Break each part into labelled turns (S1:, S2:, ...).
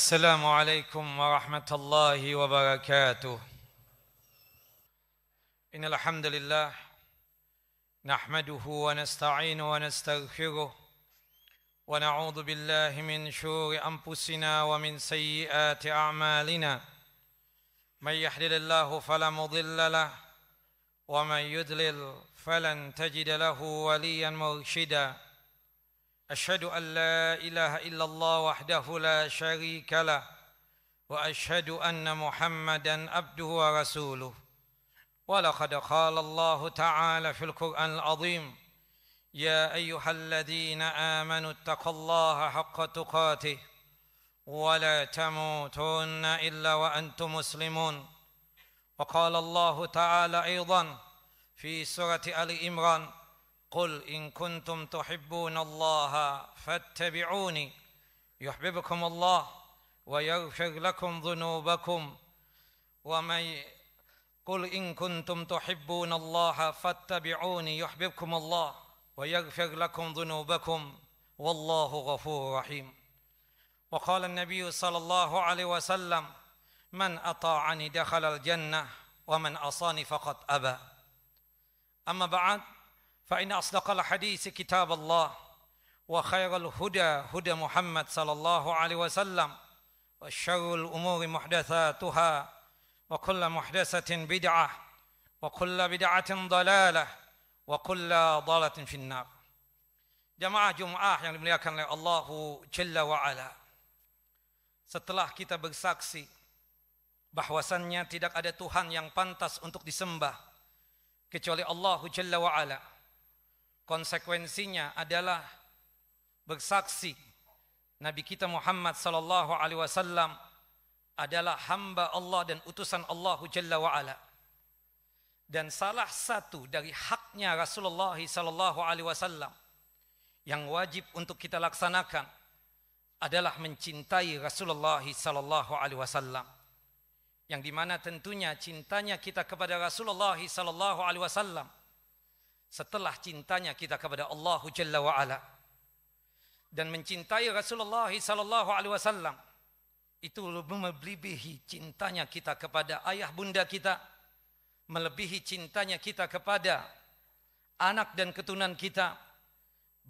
S1: السلام عليكم ورحمة الله وبركاته إن الحمد لله نحمده ونستعين ونستغفره ونعوذ بالله من شور أنفسنا ومن سيئات أعمالنا من يحلل الله فلا مضل له ومن يدلل فلن تجد له وليا مرشدا أشهد أن لا إله إلا الله وحده لا شريك له وأشهد أن محمدا عبده ورسوله ولقد قال الله تعالى في القرآن العظيم يا أيها الذين آمنوا اتقوا الله حق تقاته ولا تموتن إلا وأنتم مسلمون وقال الله تعالى أيضا في سورة آل عمران قل إن كنتم تحبون الله فاتبعوني يحببكم الله ويغفر لكم ذنوبكم ومن قل إن كنتم تحبون الله فاتبعوني يحببكم الله ويغفر لكم ذنوبكم والله غفور رحيم وقال النبي صلى الله عليه وسلم من أطاعني دخل الجنة ومن أصاني فقد أبى أما بعد فإن أصدق الحديث كتاب الله وخير الهدى هدى محمد صلى الله عليه وسلم وشر الأمور محدثاتها وكل محدثة بدعة وكل بدعة ضلالة وكل ضلالة في النار جماعة جمعة يعني dimuliakan oleh Allah جل وعلا setelah kita bersaksi bahwasannya tidak ada Tuhan yang
S2: pantas untuk disembah kecuali Allah Jalla wa'ala Konsekuensinya adalah bersaksi Nabi kita Muhammad sallallahu alaihi wasallam adalah hamba Allah dan utusan Allah Jalla wa ala. Dan salah satu dari haknya Rasulullah sallallahu alaihi
S1: wasallam yang wajib untuk kita laksanakan adalah mencintai Rasulullah sallallahu alaihi wasallam. Yang dimana tentunya cintanya
S2: kita kepada Rasulullah sallallahu alaihi wasallam setelah cintanya kita kepada Allah Jalla wa Ala dan mencintai Rasulullah sallallahu alaihi wasallam itu melebihi cintanya kita kepada ayah bunda kita melebihi cintanya kita kepada anak dan keturunan kita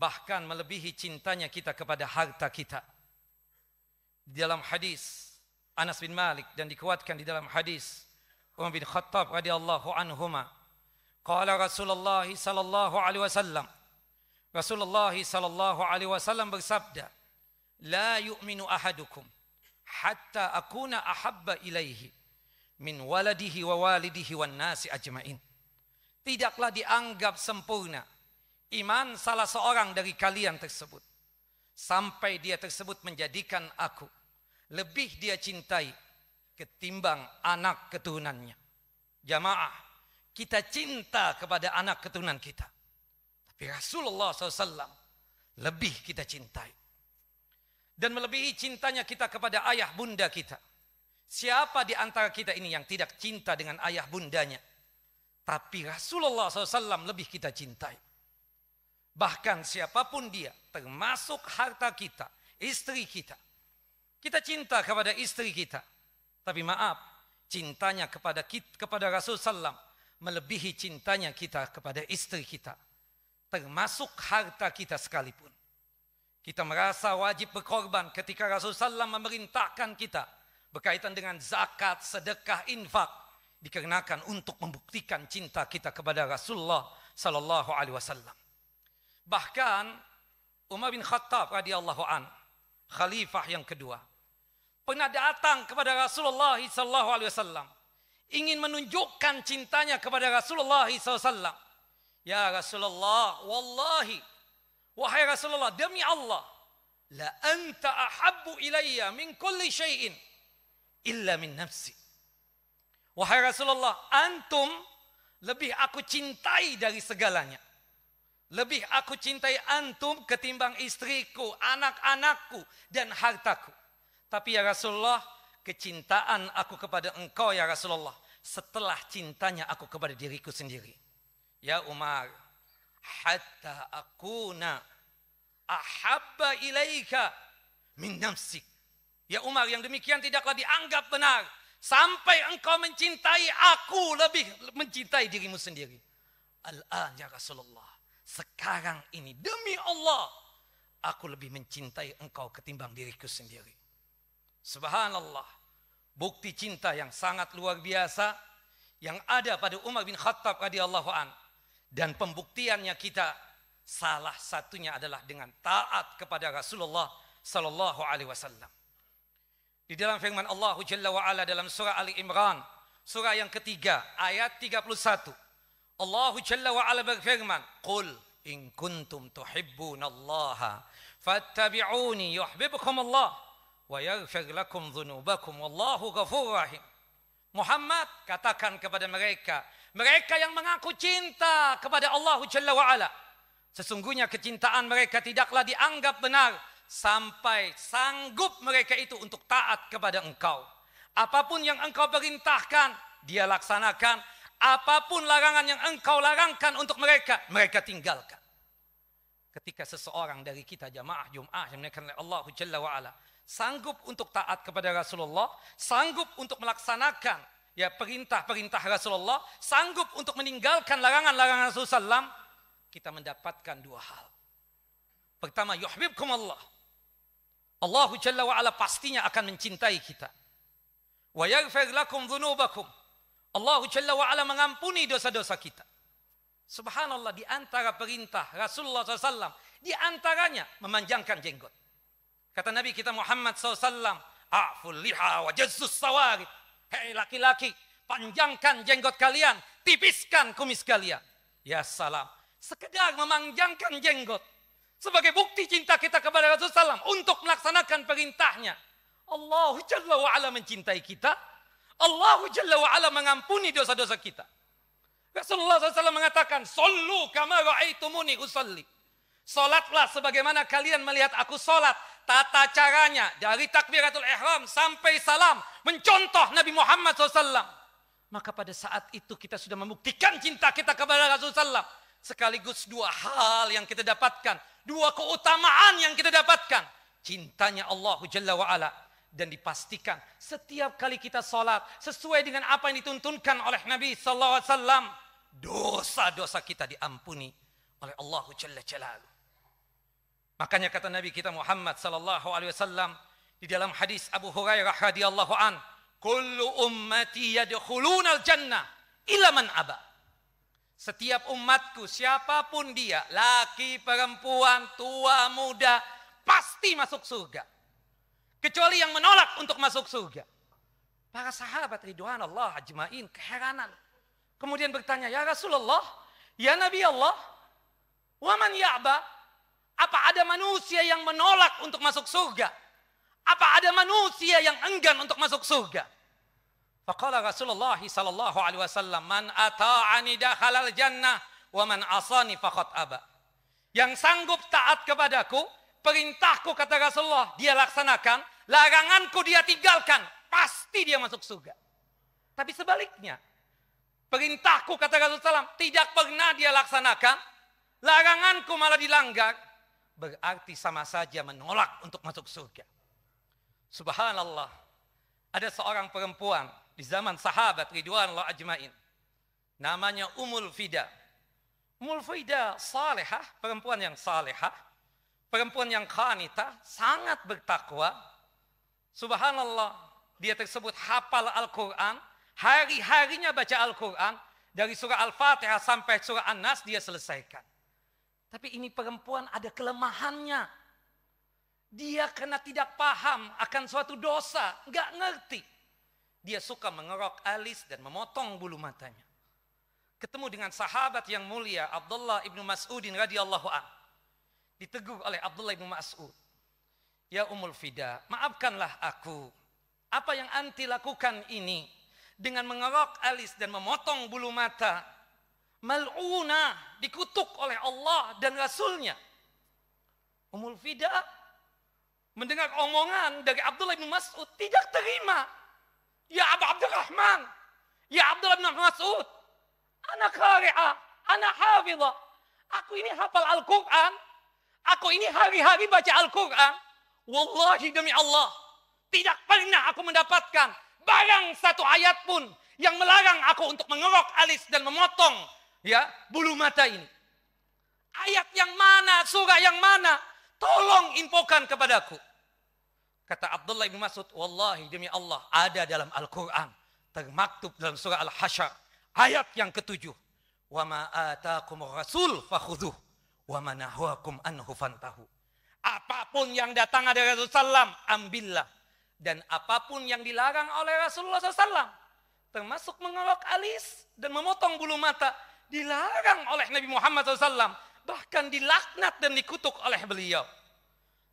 S2: bahkan melebihi cintanya kita kepada harta kita di dalam hadis Anas bin Malik dan dikuatkan di dalam hadis Umar bin Khattab
S1: radhiyallahu anhumah Qala Rasulullah sallallahu alaihi wasallam. Rasulullah sallallahu alaihi wasallam bersabda, "La yu'minu ahadukum
S2: hatta akuna ahabba ilaihi min waladihi wa walidihi wan nasi ajmain." Tidaklah dianggap sempurna iman salah seorang dari kalian tersebut sampai dia tersebut menjadikan aku lebih dia cintai ketimbang anak keturunannya. Jamaah kita cinta kepada anak keturunan kita. Tapi Rasulullah SAW lebih kita cintai. Dan melebihi cintanya kita kepada ayah bunda kita. Siapa di antara kita ini yang tidak cinta dengan ayah bundanya? Tapi Rasulullah SAW lebih kita cintai. Bahkan siapapun dia, termasuk harta kita, istri kita. Kita cinta kepada istri kita. Tapi maaf, cintanya kepada kita, kepada Rasul Sallam melebihi cintanya kita kepada istri kita termasuk harta kita sekalipun kita merasa wajib berkorban ketika Rasulullah SAW memerintahkan kita berkaitan dengan zakat, sedekah, infak dikarenakan untuk membuktikan cinta kita kepada Rasulullah sallallahu alaihi wasallam. Bahkan Umar bin Khattab radhiyallahu an khalifah yang kedua pernah datang kepada Rasulullah sallallahu alaihi wasallam ingin menunjukkan cintanya kepada Rasulullah SAW. Ya Rasulullah, wallahi, wahai Rasulullah, demi Allah, la anta ahabbu ilayya min kulli syai'in illa min nafsi. Wahai Rasulullah, antum lebih aku cintai dari segalanya. Lebih aku cintai antum ketimbang istriku, anak-anakku, dan hartaku. Tapi ya Rasulullah, kecintaan aku kepada engkau ya Rasulullah setelah cintanya aku kepada diriku sendiri. Ya Umar, hatta aku nak ahabba ilaika min nafsik. Ya Umar, yang demikian tidaklah dianggap benar sampai engkau mencintai aku lebih mencintai dirimu sendiri. Al-an ya Rasulullah, sekarang ini demi Allah aku lebih mencintai engkau ketimbang diriku sendiri. Subhanallah. Bukti cinta yang sangat luar biasa yang ada pada Umar bin Khattab radhiyallahu an dan pembuktiannya kita salah satunya adalah dengan taat kepada Rasulullah sallallahu alaihi wasallam. Di dalam firman Allah Jalla wa ala dalam surah Ali Imran surah yang ketiga ayat 31 Allah Jalla wa ala berfirman qul in kuntum tuhibbunallaha fattabi'uni yuhibbukum Allah wa yaghfir lakum dzunubakum wallahu ghafurur rahim. Muhammad katakan kepada mereka, mereka yang mengaku cinta kepada Allah Jalla wa ala. Sesungguhnya kecintaan mereka tidaklah dianggap benar sampai sanggup mereka itu untuk taat kepada engkau. Apapun yang engkau perintahkan, dia laksanakan. Apapun larangan yang engkau larangkan untuk mereka, mereka tinggalkan. Ketika seseorang dari kita jamaah Jum'ah yang menaikkan oleh Allah Jalla ala sanggup untuk taat kepada Rasulullah, sanggup untuk melaksanakan ya perintah-perintah Rasulullah, sanggup untuk meninggalkan larangan-larangan Rasulullah SAW, kita mendapatkan dua hal. Pertama, yuhibbukum Allah. Allah Jalla wa pastinya akan mencintai kita. Wa yaghfir lakum dhunubakum. Allah Jalla wa ala mengampuni dosa-dosa kita. Subhanallah di antara perintah Rasulullah SAW, di antaranya memanjangkan jenggot. Kata Nabi kita Muhammad SAW, Aful liha wa sawari. Hei laki-laki, panjangkan jenggot kalian, tipiskan kumis kalian. Ya salam. Sekedar memanjangkan jenggot. Sebagai bukti cinta kita kepada Rasulullah SAW untuk melaksanakan perintahnya. Allahu Jalla wa'ala mencintai kita. Allahu Jalla wa'ala mengampuni dosa-dosa kita. Rasulullah SAW mengatakan, Sallu kama ra'aitumuni usalli. Solatlah sebagaimana kalian melihat aku solat tata caranya dari takbiratul ihram sampai salam mencontoh Nabi Muhammad SAW. Maka pada saat itu kita sudah membuktikan cinta kita kepada Rasulullah SAW. Sekaligus dua hal yang kita dapatkan. Dua keutamaan yang kita dapatkan. Cintanya Allah Jalla wa'ala. Dan dipastikan setiap kali kita sholat sesuai dengan apa yang dituntunkan oleh Nabi SAW. Dosa-dosa kita diampuni oleh Allah Jalla Jalaluh. Makanya kata Nabi kita Muhammad sallallahu alaihi wasallam di dalam hadis Abu Hurairah radhiyallahu an, "Kullu ummati yadkhuluna al-jannah illa man aba." Setiap umatku siapapun dia, laki, perempuan, tua, muda, pasti masuk surga. Kecuali yang menolak untuk masuk surga. Para sahabat ridwan Allah ajmain keheranan. Kemudian bertanya, "Ya Rasulullah, ya Nabi Allah, waman ya'ba?" Apa ada manusia yang menolak untuk masuk surga? Apa ada manusia yang enggan untuk masuk surga? Faqala Rasulullah sallallahu alaihi wasallam, "Man ata'ani dakhalal jannah wa man asani faqat aba." Yang sanggup taat kepadaku, perintahku kata Rasulullah, dia laksanakan, laranganku dia tinggalkan, pasti dia masuk surga. Tapi sebaliknya, perintahku kata Rasulullah tidak pernah dia laksanakan, laranganku malah dilanggar, berarti sama saja menolak untuk masuk surga. Subhanallah. Ada seorang perempuan di zaman sahabat Ridwanullah ajmain. Namanya Umul Fida. Umul Fida salehah, perempuan yang salehah, perempuan yang khanita, sangat bertakwa. Subhanallah, dia tersebut hafal Al-Qur'an, hari-harinya baca Al-Qur'an dari surah Al-Fatihah sampai surah An-Nas dia selesaikan. Tapi ini perempuan ada kelemahannya. Dia karena tidak paham akan suatu dosa, nggak ngerti. Dia suka mengerok alis dan memotong bulu matanya. Ketemu dengan sahabat yang mulia Abdullah ibnu Mas'udin radhiyallahu an. Ditegur oleh Abdullah ibnu Mas'ud. Ya Umul Fida, maafkanlah aku. Apa yang anti lakukan ini dengan mengerok alis dan memotong bulu mata mal'una, dikutuk oleh Allah dan Rasulnya. Umul Fida mendengar omongan dari Abdullah bin Mas'ud tidak terima. Ya Abu Abdurrahman, ya Abdullah bin Mas'ud, anak kari'ah, anak hafidah. Aku ini hafal Al-Quran, aku ini hari-hari baca Al-Quran. Wallahi demi Allah, tidak pernah aku mendapatkan barang satu ayat pun yang melarang aku untuk mengerok alis dan memotong ya bulu mata ini. Ayat yang mana, surah yang mana? Tolong infokan kepadaku. Kata Abdullah bin Mas'ud, "Wallahi demi Allah, ada dalam Al-Qur'an termaktub dalam surah Al-Hasyr ayat yang ketujuh. Wa ma ataakumur rasul fakhuduh, wa ma anhu fantahu." Apapun yang datang dari Rasulullah SAW, ambillah. Dan apapun yang dilarang oleh Rasulullah SAW, termasuk mengolok alis dan memotong bulu mata, dilarang oleh Nabi Muhammad SAW, bahkan dilaknat dan dikutuk oleh beliau.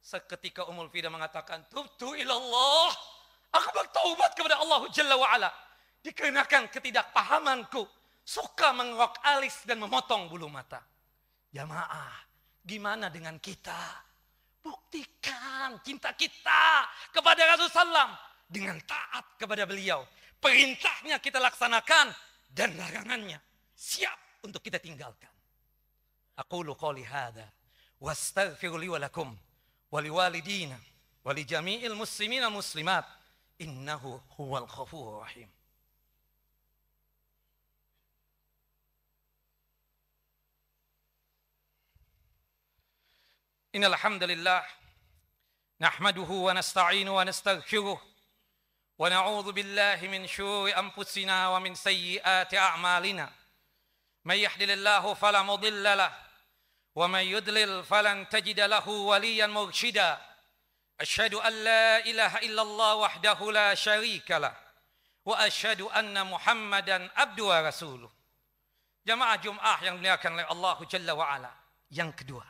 S2: Seketika Umul Fida mengatakan, Tubtu ilallah, aku bertaubat kepada Allah Jalla wa'ala. Dikenakan ketidakpahamanku, suka mengrok alis dan memotong bulu mata. Jamaah, gimana dengan kita? Buktikan cinta kita kepada Rasulullah SAW dengan taat kepada beliau. Perintahnya kita laksanakan dan larangannya siap untuk kita tinggalkan. Aqulu qawli hadha wa astaghfiru li wa lakum wa liwalidina wa li jami'il muslimina muslimat
S1: innahu huwal ghafurur rahim.
S2: إن الحمد لله نحمده ونستعينه ونستغفره ونعوذ بالله من شرور أنفسنا ومن سيئات أعمالنا من يحلل الله فلا مضل له ومن يدلل فلن تجد له وليا مرشدا أشهد أن لا إله إلا الله وحده لا شريك له وأشهد أن محمدا عبد ورسوله جماعة جمعة yang dimuliakan oleh Allah Jalla wa Ala yang kedua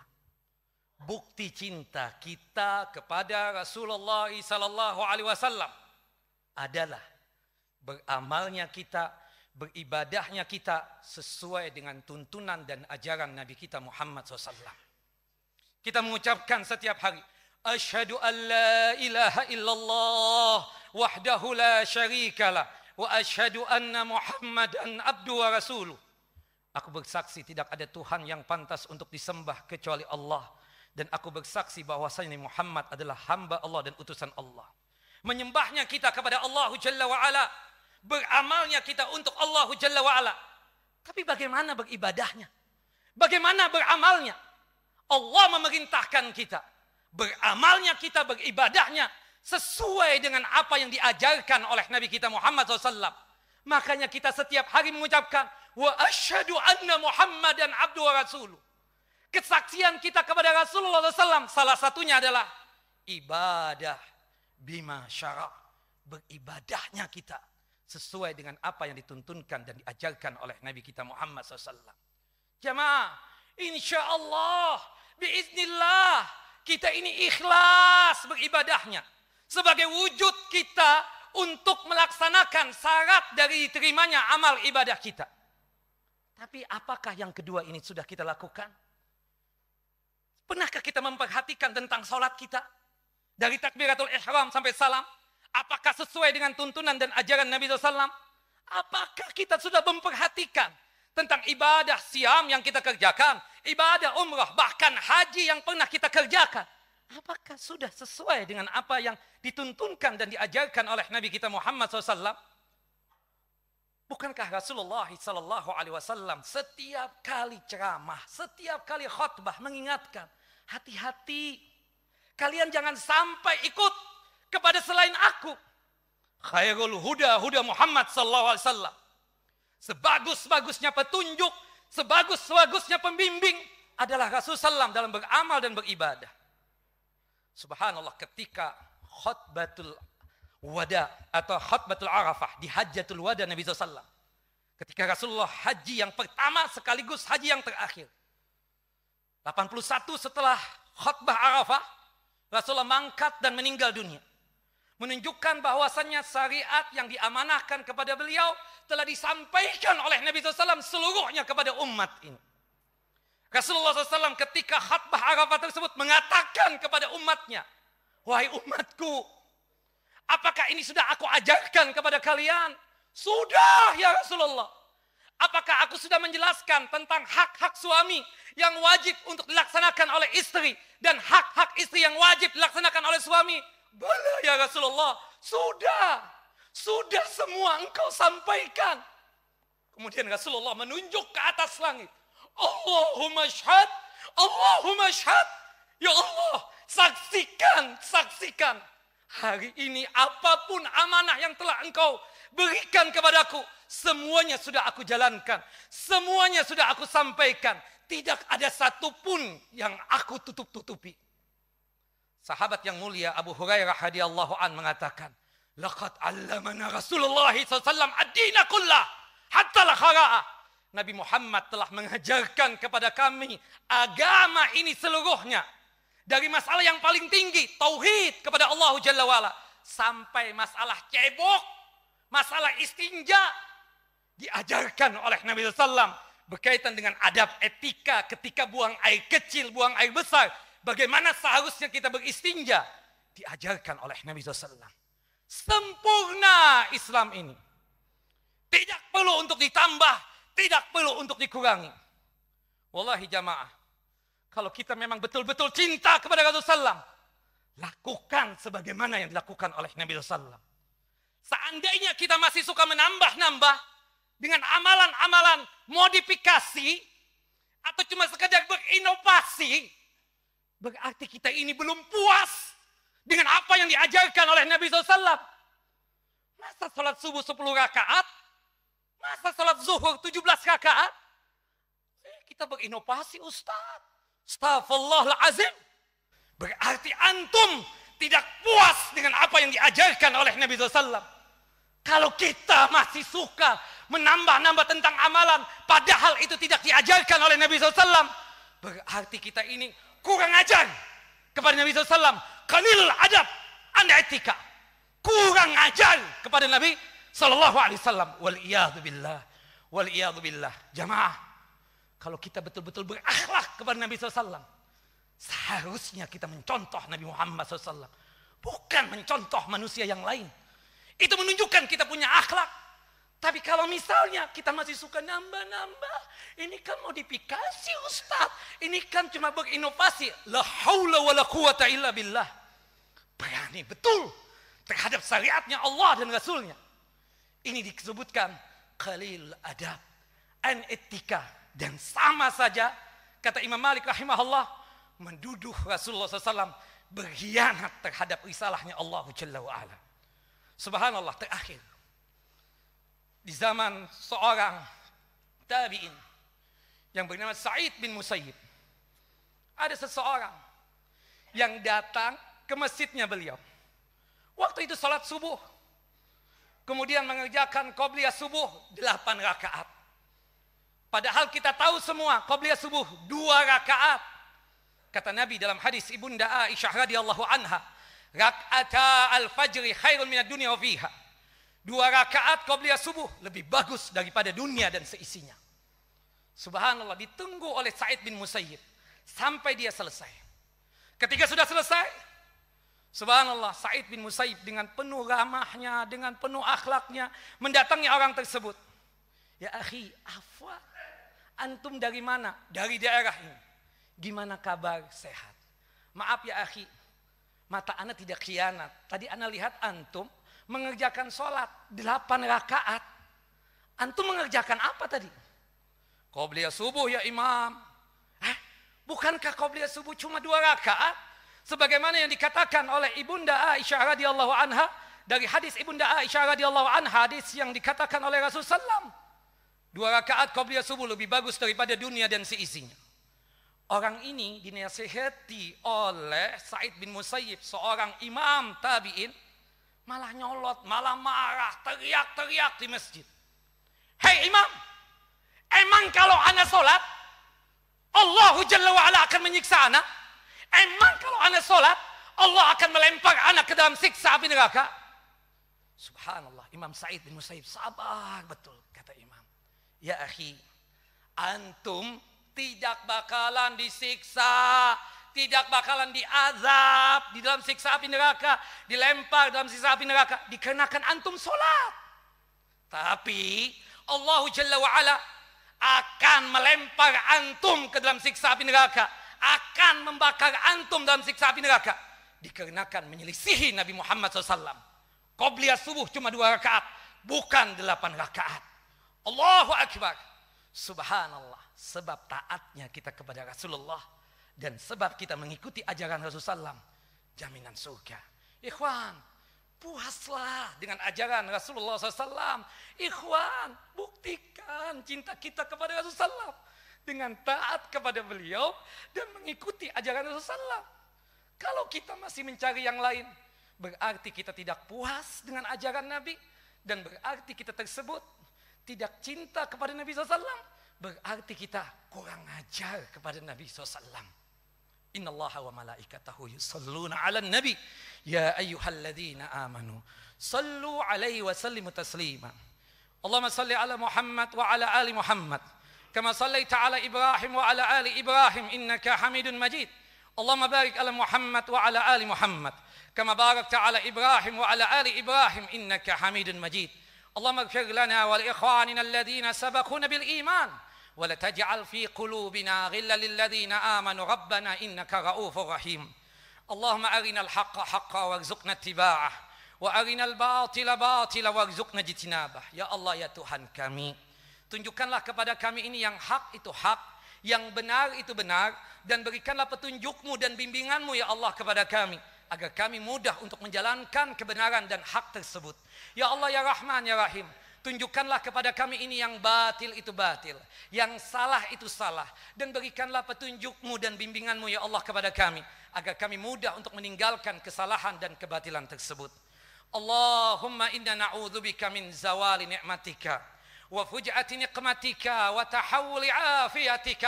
S2: bukti cinta kita kepada Rasulullah sallallahu alaihi wasallam adalah beramalnya kita beribadahnya kita sesuai dengan tuntunan dan ajaran Nabi kita Muhammad SAW. Kita mengucapkan setiap hari, Ashadu an la ilaha illallah wahdahu la syarikalah wa ashadu anna muhammadan abdu wa rasuluh. Aku bersaksi tidak ada Tuhan yang pantas untuk disembah kecuali Allah. Dan aku bersaksi bahwasanya Muhammad adalah hamba Allah dan utusan Allah. Menyembahnya kita kepada Allah Jalla wa'ala. Ala beramalnya kita untuk Allah Jalla wa'ala. Tapi bagaimana beribadahnya? Bagaimana beramalnya? Allah memerintahkan kita. Beramalnya kita, beribadahnya sesuai dengan apa yang diajarkan oleh Nabi kita Muhammad SAW. Makanya kita setiap hari mengucapkan, Wa ashadu anna Muhammadan abdu wa rasuluh. Kesaksian kita kepada Rasulullah SAW salah satunya adalah ibadah bima syara. Beribadahnya kita sesuai dengan apa yang dituntunkan dan diajarkan oleh Nabi kita Muhammad SAW. Jemaah, insya Allah, biiznillah, kita ini ikhlas beribadahnya. Sebagai wujud kita untuk melaksanakan syarat dari terimanya amal ibadah kita. Tapi apakah yang kedua ini sudah kita lakukan? Pernahkah kita memperhatikan tentang sholat kita? Dari takbiratul ihram sampai salam. Apakah sesuai dengan tuntunan dan ajaran Nabi SAW? Apakah kita sudah memperhatikan tentang ibadah siam yang kita kerjakan, ibadah umrah, bahkan haji yang pernah kita kerjakan? Apakah sudah sesuai dengan apa yang dituntunkan dan diajarkan oleh Nabi kita Muhammad SAW? Bukankah Rasulullah Sallallahu Alaihi Wasallam setiap kali ceramah, setiap kali khutbah mengingatkan, hati-hati, kalian jangan sampai ikut kepada selain aku. Khairul huda huda Muhammad sallallahu alaihi wasallam. Sebagus-bagusnya petunjuk, sebagus-bagusnya pembimbing adalah Rasul sallam dalam beramal dan beribadah. Subhanallah ketika khutbatul wada atau khutbatul arafah di hajatul wada Nabi SAW. Ketika Rasulullah haji yang pertama sekaligus haji yang terakhir. 81 setelah khutbah arafah Rasulullah mangkat dan meninggal dunia menunjukkan bahwasannya syariat yang diamanahkan kepada beliau telah disampaikan oleh Nabi SAW seluruhnya kepada umat ini. Rasulullah SAW ketika khutbah Arafah tersebut mengatakan kepada umatnya, Wahai umatku, apakah ini sudah aku ajarkan kepada kalian? Sudah ya Rasulullah. Apakah aku sudah menjelaskan tentang hak-hak suami yang wajib untuk dilaksanakan oleh istri dan hak-hak istri yang wajib dilaksanakan oleh suami? Bala ya Rasulullah, sudah, sudah semua engkau sampaikan. Kemudian Rasulullah menunjuk ke atas langit. Allahumma syhad, Allahumma syhad. Ya Allah, saksikan, saksikan. Hari ini apapun amanah yang telah engkau berikan kepadaku. Semuanya sudah aku jalankan. Semuanya sudah aku sampaikan. Tidak ada satupun yang aku tutup-tutupi. Sahabat yang mulia Abu Hurairah radhiyallahu an mengatakan, "Laqad 'allamana Rasulullah sallallahu ad-dina kullah hatta al Nabi Muhammad telah mengajarkan kepada kami agama ini seluruhnya. Dari masalah yang paling tinggi, tauhid kepada Allah Jalla wala Sampai masalah cebok, masalah istinja. Diajarkan oleh Nabi SAW berkaitan dengan adab etika ketika buang air kecil, buang air besar bagaimana seharusnya kita beristinja diajarkan oleh Nabi SAW. Sempurna Islam ini. Tidak perlu untuk ditambah, tidak perlu untuk dikurangi. Wallahi jamaah, kalau kita memang betul-betul cinta kepada Rasulullah SAW, lakukan sebagaimana yang dilakukan oleh Nabi SAW. Seandainya kita masih suka menambah-nambah dengan amalan-amalan modifikasi atau cuma sekedar berinovasi, Berarti kita ini belum puas dengan apa yang diajarkan oleh Nabi SAW. Masa sholat subuh 10 rakaat? Masa sholat zuhur 17 rakaat? Eh, kita berinovasi Ustaz. Astagfirullahaladzim. Berarti antum tidak puas dengan apa yang diajarkan oleh Nabi SAW. Kalau kita masih suka menambah-nambah tentang amalan, padahal itu tidak diajarkan oleh Nabi SAW, Berarti kita ini kurang ajar kepada Nabi SAW. kanil adab anda etika. Kurang ajar kepada Nabi Sallallahu Alaihi Wasallam. Wal billah. billah. Jamaah. Kalau kita betul-betul berakhlak kepada Nabi SAW. Seharusnya kita mencontoh Nabi Muhammad SAW. Bukan mencontoh manusia yang lain. Itu menunjukkan kita punya akhlak. Tapi kalau misalnya kita masih suka nambah-nambah, ini kan modifikasi Ustaz. Ini kan cuma berinovasi. La haula wa la quwata illa billah. Berani betul terhadap syariatnya Allah dan Rasulnya. Ini disebutkan khalil adab, an etika. Dan sama saja, kata Imam Malik rahimahullah, menduduh Rasulullah SAW berkhianat terhadap risalahnya Allah Jalla wa'ala. Subhanallah, terakhir di zaman seorang tabi'in yang bernama Sa'id bin Musayyib. Ada seseorang yang datang ke masjidnya beliau. Waktu itu salat subuh. Kemudian mengerjakan qobliyah subuh 8 rakaat. Padahal kita tahu semua qobliyah subuh 2 rakaat. Kata Nabi dalam hadis Ibunda Aisyah radhiyallahu anha, "Rak'ata al-fajri khairun minad dunya wa fiha." Dua rakaat qobliyah subuh lebih bagus daripada dunia dan seisinya. Subhanallah ditunggu oleh Said bin Musayyib sampai dia selesai. Ketika sudah selesai, subhanallah Said bin Musayyib dengan penuh ramahnya, dengan penuh akhlaknya mendatangi orang tersebut. Ya akhi, afwa. Antum dari mana? Dari daerah ini. Gimana kabar? Sehat. Maaf ya akhi, mata ana tidak khianat. Tadi ana lihat antum mengerjakan sholat delapan rakaat. Antum mengerjakan apa tadi? Qobliya subuh ya imam. Eh, bukankah qobliya subuh cuma dua rakaat? Sebagaimana yang dikatakan oleh Ibunda Aisyah radhiyallahu anha dari hadis Ibunda Aisyah radhiyallahu anha hadis yang dikatakan oleh Rasul sallam dua rakaat qobliya subuh lebih bagus daripada dunia dan seisinya. Orang ini dinasihati oleh Said bin Musayyib, seorang imam tabi'in Malah nyolot, malah marah, teriak-teriak di masjid. Hei imam, emang kalau anak sholat, Allahu Jalla wa'ala akan menyiksa anak? Emang kalau anak sholat, Allah akan melempar anak ke dalam siksa api neraka? Subhanallah, Imam Said bin Musaib sabar betul, kata imam. Ya akhi, antum tidak bakalan disiksa tidak bakalan diazab di dalam siksa api neraka, dilempar dalam siksa api neraka dikenakan antum sholat. Tapi Allah Jalla wa'ala akan melempar antum ke dalam siksa api neraka. Akan membakar antum dalam siksa api neraka. Dikarenakan menyelisihi Nabi Muhammad SAW. Qobliya subuh cuma dua rakaat. Bukan delapan rakaat. Allahu Akbar. Subhanallah. Sebab taatnya kita kepada Rasulullah dan sebab kita mengikuti ajaran Rasulullah SAW, jaminan surga. Ikhwan, puaslah dengan ajaran Rasulullah SAW. Ikhwan, buktikan cinta kita kepada Rasulullah SAW dengan taat kepada beliau dan mengikuti ajaran Rasulullah SAW. Kalau kita masih mencari yang lain, berarti kita tidak puas dengan ajaran Nabi dan berarti kita tersebut tidak cinta kepada Nabi SAW. Berarti kita kurang ajar kepada Nabi SAW. إن الله وملائكته يصلون على النبي يا أيها الذين آمنوا صلوا عليه وسلموا تسليما اللهم صل على محمد وعلى آل محمد كما صليت على إبراهيم وعلى آل إبراهيم إنك حميد مجيد اللهم بارك على محمد وعلى آل محمد كما باركت على إبراهيم وعلى آل إبراهيم إنك حميد مجيد اللهم اغفر لنا ولإخواننا الذين سبقونا بالإيمان ولا تجعل في قلوبنا غلا للذين آمنوا ربنا إنك رؤوف رحيم اللهم أرنا الحق حقا وارزقنا اتباعه وارنا الباطل باطلا وارزقنا اجتنابه يا الله يا تuhan kami tunjukkanlah kepada kami ini yang hak itu hak yang benar itu benar dan berikanlah petunjukmu dan bimbinganmu ya Allah kepada kami agar kami mudah untuk menjalankan kebenaran dan hak tersebut ya Allah ya Rahman ya Rahim Tunjukkanlah kepada kami ini yang batil itu batil. Yang salah itu salah. Dan berikanlah petunjukmu dan bimbinganmu ya Allah kepada kami. Agar kami mudah untuk meninggalkan kesalahan dan kebatilan tersebut. Allahumma inna na'udzubika min zawali ni'matika. wa نقمتك وتحول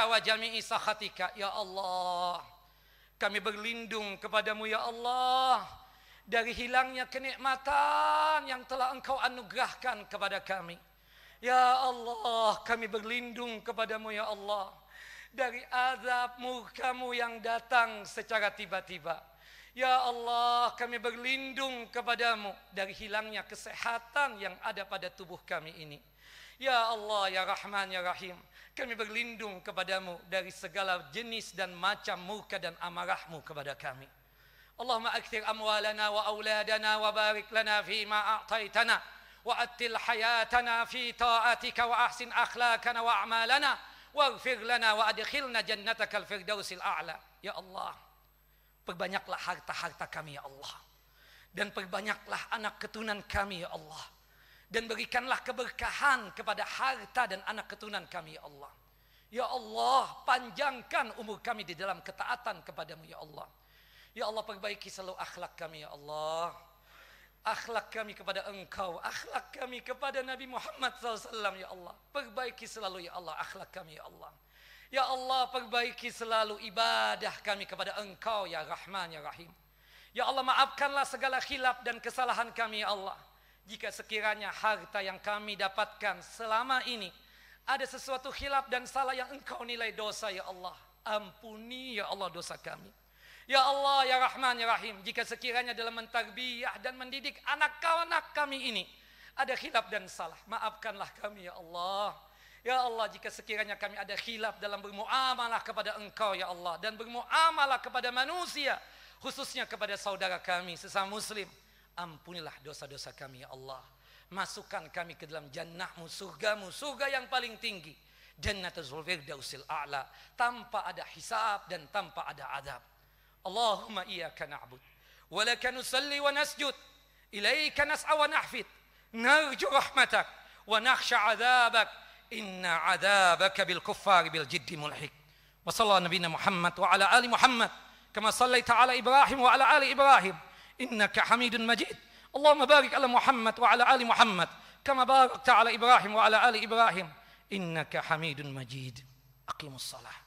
S2: wa jami'i sakhatika ya Allah, kami berlindung kepadamu ya Allah dari hilangnya kenikmatan yang telah Engkau anugerahkan kepada kami. Ya Allah, kami berlindung kepadamu ya Allah dari azab murkamu yang datang secara tiba-tiba. Ya Allah, kami berlindung kepadamu dari hilangnya kesehatan yang ada pada tubuh kami ini. Ya Allah, Ya Rahman, Ya Rahim. Kami berlindung kepadamu dari segala jenis dan macam muka dan amarahmu kepada kami. اللهم أكثر أموالنا وأولادنا وبارك لنا فيما أعطيتنا وأتل حياتنا في طاعتك وأحسن أخلاقنا وأعمالنا واغفر lana wa adkhilna jannataka al-firdausil a'la. Ya Allah, perbanyaklah harta-harta kami ya Allah. Dan perbanyaklah anak keturunan kami ya Allah. Dan berikanlah keberkahan kepada harta dan anak keturunan kami ya Allah. Ya Allah, panjangkan umur kami di dalam ketaatan kepadamu ya Allah. Ya Allah perbaiki selalu akhlak kami ya Allah. Akhlak kami kepada engkau. Akhlak kami kepada Nabi Muhammad SAW ya Allah. Perbaiki selalu ya Allah akhlak kami ya Allah. Ya Allah perbaiki selalu ibadah kami kepada engkau ya Rahman ya Rahim. Ya Allah maafkanlah segala khilaf dan kesalahan kami ya Allah. Jika sekiranya harta yang kami dapatkan selama ini ada sesuatu khilaf dan salah yang engkau nilai dosa ya Allah. Ampuni ya Allah dosa kami. Ya Allah, Ya Rahman, Ya Rahim, jika sekiranya dalam mentarbiyah dan mendidik anak-anak kami ini, ada khilaf dan salah, maafkanlah kami Ya Allah. Ya Allah, jika sekiranya kami ada khilaf dalam bermuamalah kepada engkau Ya Allah, dan bermuamalah kepada manusia, khususnya kepada saudara kami, sesama muslim, ampunilah dosa-dosa kami Ya Allah. Masukkan kami ke dalam jannahmu, surgamu, surga yang paling tinggi. Jannatul Firdausil A'la, tanpa ada hisab dan tanpa ada adab. اللهم إياك نعبد ولك نصلي ونسجد إليك نسعى ونحفد نرجو رحمتك ونخشى عذابك إن عذابك بالكفار بالجد ملحق وصلى نبينا محمد وعلى آل محمد كما صليت على إبراهيم وعلى آل إبراهيم إنك حميد مجيد اللهم بارك على محمد وعلى آل محمد كما باركت على إبراهيم وعلى آل إبراهيم إنك حميد مجيد أقيموا الصلاة